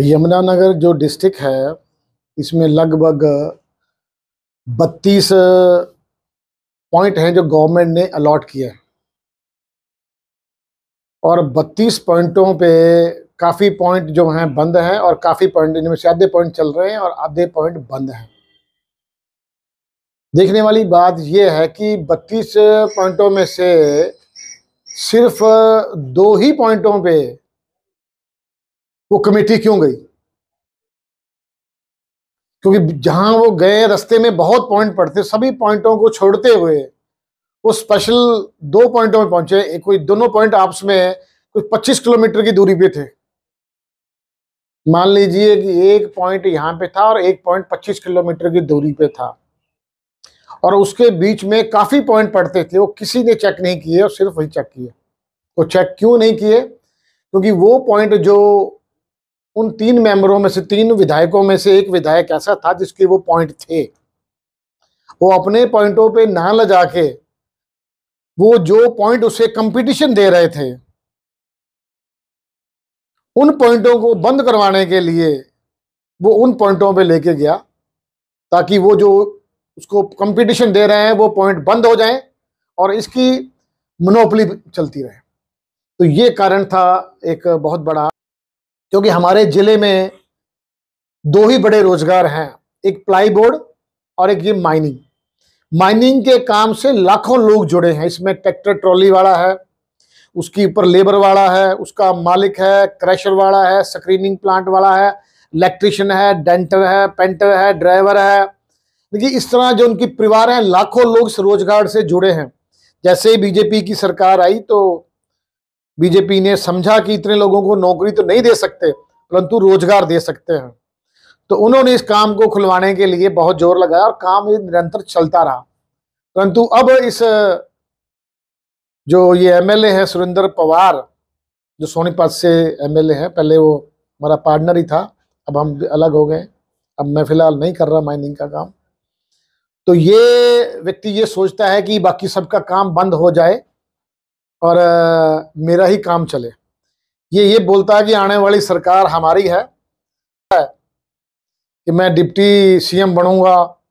यमुनानगर जो डिस्ट्रिक्ट है इसमें लगभग बत्तीस पॉइंट हैं जो गवर्नमेंट ने अलॉट किए हैं और बत्तीस पॉइंटों पे काफ़ी पॉइंट जो हैं बंद हैं और काफ़ी पॉइंट इनमें से आधे पॉइंट चल रहे हैं और आधे पॉइंट बंद हैं देखने वाली बात यह है कि बत्तीस पॉइंटों में से सिर्फ दो ही पॉइंटों पे वो कमेटी क्यों गई क्योंकि जहां वो गए रस्ते में बहुत पॉइंट पड़ते सभी पॉइंटों को छोड़ते हुए वो स्पेशल दो पॉइंटों में पहुंचे कोई दोनों पॉइंट आपस में कोई 25 किलोमीटर की दूरी पे थे मान लीजिए कि एक पॉइंट यहां पे था और एक पॉइंट 25 किलोमीटर की दूरी पे था और उसके बीच में काफी पॉइंट पड़ते थे वो किसी ने चेक नहीं किए और सिर्फ वही चेक किए वो तो चेक क्यों नहीं किए क्योंकि वो पॉइंट जो उन तीन मेंबरों में से तीन विधायकों में से एक विधायक ऐसा था जिसके वो पॉइंट थे वो अपने पॉइंटों पे ना ल के वो जो पॉइंट उसे कंपटीशन दे रहे थे उन पॉइंटों को बंद करवाने के लिए वो उन पॉइंटों पे लेके गया ताकि वो जो उसको कंपटीशन दे रहे हैं वो पॉइंट बंद हो जाएं और इसकी मनोपली चलती रहे तो ये कारण था एक बहुत बड़ा क्योंकि हमारे जिले में दो ही बड़े रोजगार हैं एक प्लाई बोर्ड और एक ये माइनिंग माइनिंग के काम से लाखों लोग जुड़े हैं इसमें ट्रैक्टर ट्रॉली वाला है उसके ऊपर लेबर वाला है उसका मालिक है क्रेशर वाला है स्क्रीनिंग प्लांट वाला है इलेक्ट्रिशियन है डेंटर है पेंटर है ड्राइवर है देखिए इस तरह जो उनकी परिवार हैं लाखों लोग इस रोजगार से जुड़े हैं जैसे बीजेपी की सरकार आई तो बीजेपी ने समझा कि इतने लोगों को नौकरी तो नहीं दे सकते परंतु रोजगार दे सकते हैं तो उन्होंने इस काम को खुलवाने के लिए बहुत जोर लगाया और काम निरंतर चलता रहा परंतु अब इस जो ये एमएलए हैं सुरेंद्र पवार जो सोनीपत से एमएलए हैं पहले वो हमारा पार्टनर ही था अब हम अलग हो गए अब मैं फिलहाल नहीं कर रहा माइनिंग का काम तो ये व्यक्ति ये सोचता है कि बाकी सबका काम बंद हो जाए और मेरा ही काम चले ये ये बोलता है कि आने वाली सरकार हमारी है कि मैं डिप्टी सीएम बनूंगा